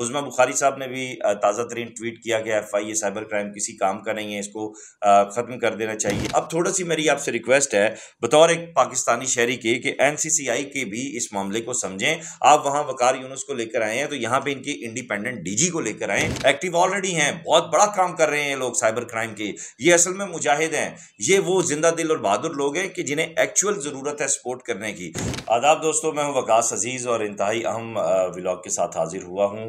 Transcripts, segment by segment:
उज़मा बुखारी साहब ने भी ताज़ा तरीन ट्वीट किया कि एफ आई ये साइबर क्राइम किसी काम का नहीं है इसको ख़त्म कर देना चाहिए अब थोड़ा सी मेरी आपसे रिक्वेस्ट है बतौर एक पाकिस्तानी शहरी के कि एन सी सी आई के भी इस मामले को समझें आप वहाँ वकार यूनुस को लेकर आए हैं तो यहाँ पर इनके इंडिपेंडेंट डी जी को लेकर आए एक्टिव ऑलरेडी हैं बहुत बड़ा काम कर रहे हैं लोग साइबर क्राइम के ये असल में मुजाहिद हैं ये वो जिंदा दिल और बहादुर लोग हैं कि जिन्हें एक्चुअल ज़रूरत है सपोर्ट करने की आदाब दोस्तों मैं हूँ वकास अजीज़ और इंतहाई अहम व्लॉग के साथ हाजिर हुआ हूँ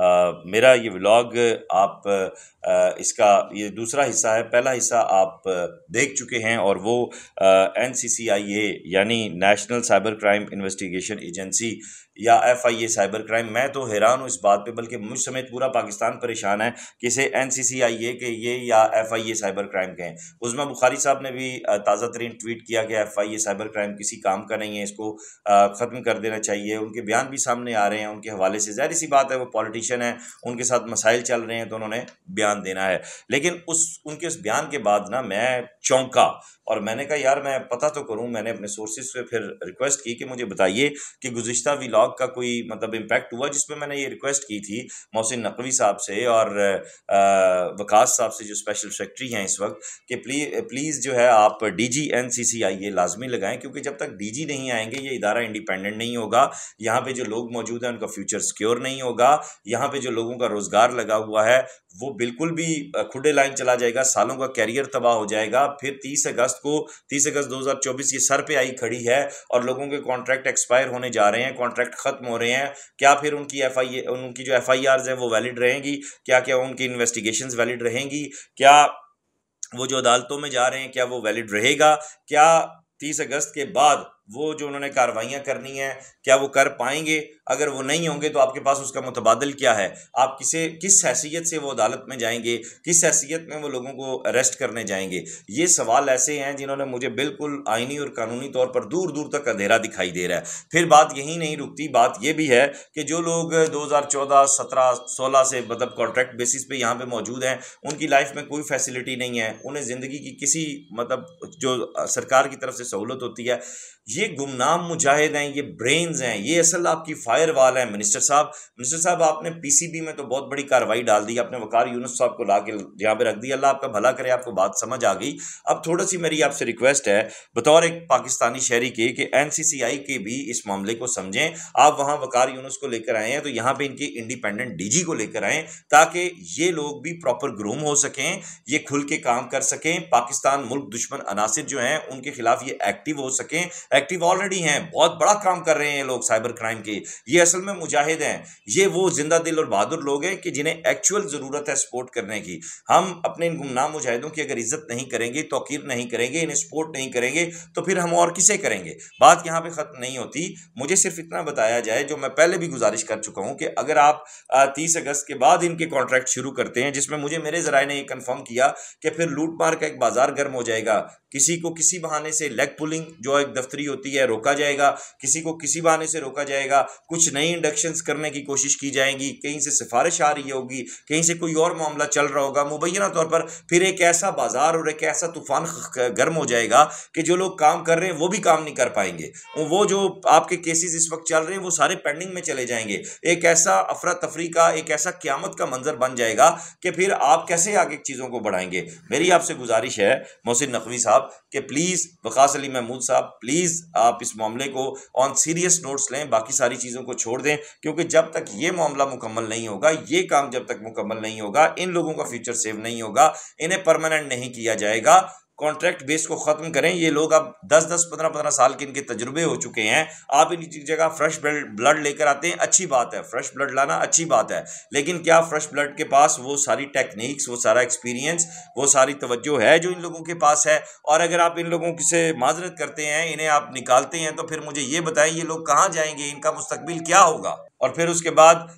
आ, मेरा ये व्लॉग आप आ, इसका ये दूसरा हिस्सा है पहला हिस्सा आप देख चुके हैं और वो एन सी सी आई यानी national cyber crime investigation agency या F I A cyber crime मैं तो हैरान हूँ इस बात पे बल्कि मुझ समेत पूरा पाकिस्तान परेशान है कि इसे एन सी सी आई ए के ये या F I A cyber crime कहें उज़मा बुखारी साहब ने भी ताज़ा तरीन ट्वीट किया कि F I A cyber crime किसी काम का नहीं है इसको ख़त्म कर देना चाहिए उनके बयान भी सामने आ रहे हैं उनके हवाले से जाहिर सी बात है वो पॉलिटिक कंडीशन है उनके साथ मसाइल चल रहे हैं तो उन्होंने बयान देना है लेकिन उस उनके उस बयान के बाद ना मैं चौंका और मैंने कहा यार मैं पता तो करूँ मैंने अपने सोर्सेज से फिर रिक्वेस्ट की कि मुझे बताइए कि गुज्त व्लाग का कोई मतलब इम्पेक्ट हुआ जिसमें मैंने ये रिक्वेस्ट की थी मोहसिन नकवी साहब से और वकास साहब से जो स्पेशल सेक्रेटरी हैं इस वक्त कि प्लीज़ प्लीज़ जो है आप D G N C C आई ये लाजमी लगाएं क्योंकि जब तक डी जी नहीं आएंगे ये इदारा इंडिपेंडेंट नहीं होगा यहाँ पर जो लोग मौजूद हैं उनका फ्यूचर सिक्योर नहीं होगा यहाँ पर जो लोगों का रोज़गार लगा हुआ है वो बिल्कुल भी खुडे लाइन चला जाएगा सालों का कैरियर तबाह हो जाएगा फिर तीस अगस्त को 30 अगस्त 2024 ये सर पे आई खड़ी है और लोगों के कॉन्ट्रैक्ट एक्सपायर होने जा रहे हैं कॉन्ट्रैक्ट खत्म हो रहे हैं क्या फिर उनकी एफ उनकी जो एफ आई हैं वो वैलिड रहेंगी क्या क्या उनकी इन्वेस्टिगेशन वैलिड रहेंगी क्या वो जो अदालतों में जा रहे हैं क्या वो वैलिड रहेगा क्या 30 अगस्त के बाद वो जो उन्होंने कार्रवाइयाँ करनी है क्या वो कर पाएंगे अगर वो नहीं होंगे तो आपके पास उसका मुतबादल क्या है आप किसे किस हैसियत से वो अदालत में जाएंगे किस हैसियत में वो लोगों को अरेस्ट करने जाएंगे ये सवाल ऐसे हैं जिन्होंने मुझे बिल्कुल आइनी और कानूनी तौर पर दूर दूर तक अंधेरा दिखाई दे रहा है फिर बात यही नहीं रुकती बात यह भी है कि जो लोग दो हज़ार चौदह सत्रह सोलह से मतलब कॉन्ट्रैक्ट बेसिस पर यहाँ पर मौजूद हैं उनकी लाइफ में कोई फैसिलिटी नहीं है उन्हें ज़िंदगी की किसी मतलब जो सरकार की तरफ से सहूलत होती है ये गुमनाम मुजाहिद हैं ये ब्रेन्स हैं ये असल आपकी फायर वाल हैं मिनिस्टर साहब मिनिस्टर साहब आपने पीसीबी में तो बहुत बड़ी कार्रवाई डाल दी आपने वकार यूनुस साहब को ला के यहाँ पर रख दिया अल्लाह आपका भला करे आपको बात समझ आ गई अब थोड़ा सी मेरी आपसे रिक्वेस्ट है बतौर एक पाकिस्तानी शहरी के कि एन के भी इस मामले को समझें आप वहाँ वकार यूनुस को लेकर आए हैं तो यहाँ पर इनकी इंडिपेंडेंट डी को लेकर आएँ ताकि ये लोग भी प्रॉपर ग्रूम हो सकें ये खुल के काम कर सकें पाकिस्तान मुल्क दुश्मन अनासर जो हैं उनके खिलाफ ये एक्टिव हो सकें एक्टिव ऑलरेडी हैं बहुत बड़ा काम कर रहे हैं लोग साइबर क्राइम के ये असल में मुजाहिद हैं ये वो जिंदा दिल और बहादुर लोग हैं कि जिन्हें एक्चुअल ज़रूरत है सपोर्ट करने की हम अपने इन गुमनाम मुजाहिदों की अगर इज्जत नहीं करेंगे तोकीर नहीं करेंगे इन्हें सपोर्ट नहीं करेंगे तो फिर हम और किसे करेंगे बात यहाँ पर ख़त्म नहीं होती मुझे सिर्फ इतना बताया जाए जो मैं पहले भी गुजारिश कर चुका हूँ कि अगर आप तीस अगस्त के बाद इनके कॉन्ट्रैक्ट शुरू करते हैं जिसमें मुझे मेरे जराए ने यह कन्फर्म किया कि फिर लूट का एक बाजार गर्म हो जाएगा किसी को किसी बहाने से लेग पुलिंग जो एक दफ्तरी होती है रोका जाएगा किसी को किसी बहाने से रोका जाएगा कुछ नई इंडक्शंस करने की कोशिश की जाएंगी कहीं से सिफारिश आ रही होगी कहीं से कोई और मामला चल रहा होगा मुबैना तौर पर फिर एक ऐसा बाजार और एक ऐसा तूफान गर्म हो जाएगा कि जो लोग काम कर रहे हैं वो भी काम नहीं कर पाएंगे वो जो आपके केसेस इस वक्त चल रहे हैं वो सारे पेंडिंग में चले जाएंगे एक ऐसा अफरा तफरी का एक ऐसा क्यामत का मंजर बन जाएगा कि फिर आप कैसे आगे चीज़ों को बढ़ाएंगे मेरी आपसे गुजारिश है मोहसिन नकवी साहब कि प्लीज़ वकास अली महमूद साहब प्लीज़ प्लीज़ आप इस मामले को ऑन सीरियस नोट्स लें बाकी सारी चीज़ों को छोड़ दें क्योंकि जब तक ये मामला मुकम्मल नहीं होगा ये काम जब तक मुकम्मल नहीं होगा इन लोगों का फ्यूचर सेव नहीं होगा इन्हें परमानेंट नहीं किया जाएगा कॉन्ट्रैक्ट बेस को ख़त्म करें ये लोग अब 10 10 15 15 साल के इनके तजुर्बे हो चुके हैं आप इनकी जगह फ्रेश ब्लड लेकर आते हैं अच्छी बात है फ्रेश ब्लड लाना अच्छी बात है लेकिन क्या फ्रेश ब्लड के पास वो सारी टेक्निक्स वो सारा एक्सपीरियंस वो सारी तवज्जो है जो इन लोगों के पास है और अगर आप इन लोगों से माजरत करते हैं इन्हें आप निकालते हैं तो फिर मुझे ये बताएं ये लोग कहाँ जाएंगे इनका मुस्तबिल क्या होगा और फिर उसके बाद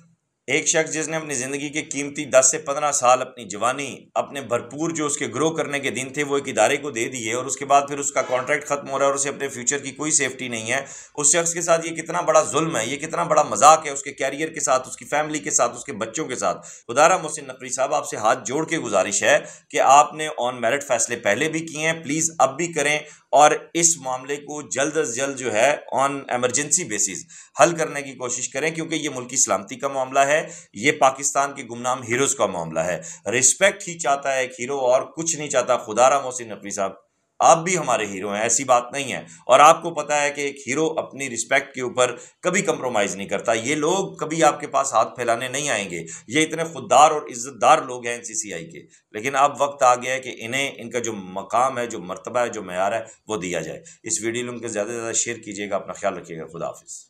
एक शख्स जिसने अपनी ज़िंदगी के कीमती दस से पंद्रह साल अपनी जवानी अपने भरपूर जो उसके ग्रो करने के दिन थे वो एक इदारे को दे दिए और उसके बाद फिर उसका कॉन्ट्रैक्ट ख़त्म हो रहा है और उसे अपने फ्यूचर की कोई सेफ्टी नहीं है उस शख्स के साथ ये कितना बड़ा जुल्म है ये कितना बड़ा मजाक है उसके कैरियर के साथ उसकी फैमिली के साथ उसके बच्चों के साथ उदारा मोहसिन नकवी साहब आपसे हाथ जोड़ के गुजारिश है कि आपने ऑन मेरिट फैसले पहले भी किए हैं प्लीज़ अब भी करें और इस मामले को जल्द अज जल्द जो है ऑन एमरजेंसी बेसिस हल करने की कोशिश करें क्योंकि ये मुल्की सलामती का मामला है ये पाकिस्तान के गुमनाम हीरोज़ का मामला है रिस्पेक्ट ही चाहता है एक हीरो और कुछ नहीं चाहता खुदारा मोहसिन नकवी साहब आप भी हमारे हीरो हैं ऐसी बात नहीं है और आपको पता है कि एक हीरो अपनी रिस्पेक्ट के ऊपर कभी कंप्रोमाइज़ नहीं करता ये लोग कभी आपके पास हाथ फैलाने नहीं आएंगे ये इतने खुददार और इज़्ज़तदार लोग हैं एनसीसीआई के लेकिन अब वक्त आ गया है कि इन्हें इनका जो मकाम है जो मरतबा है जो मैार है वो दिया जाए इस वीडियो को ज़्यादा से ज़्यादा शेयर कीजिएगा अपना ख्याल रखिएगा खुदाफिज़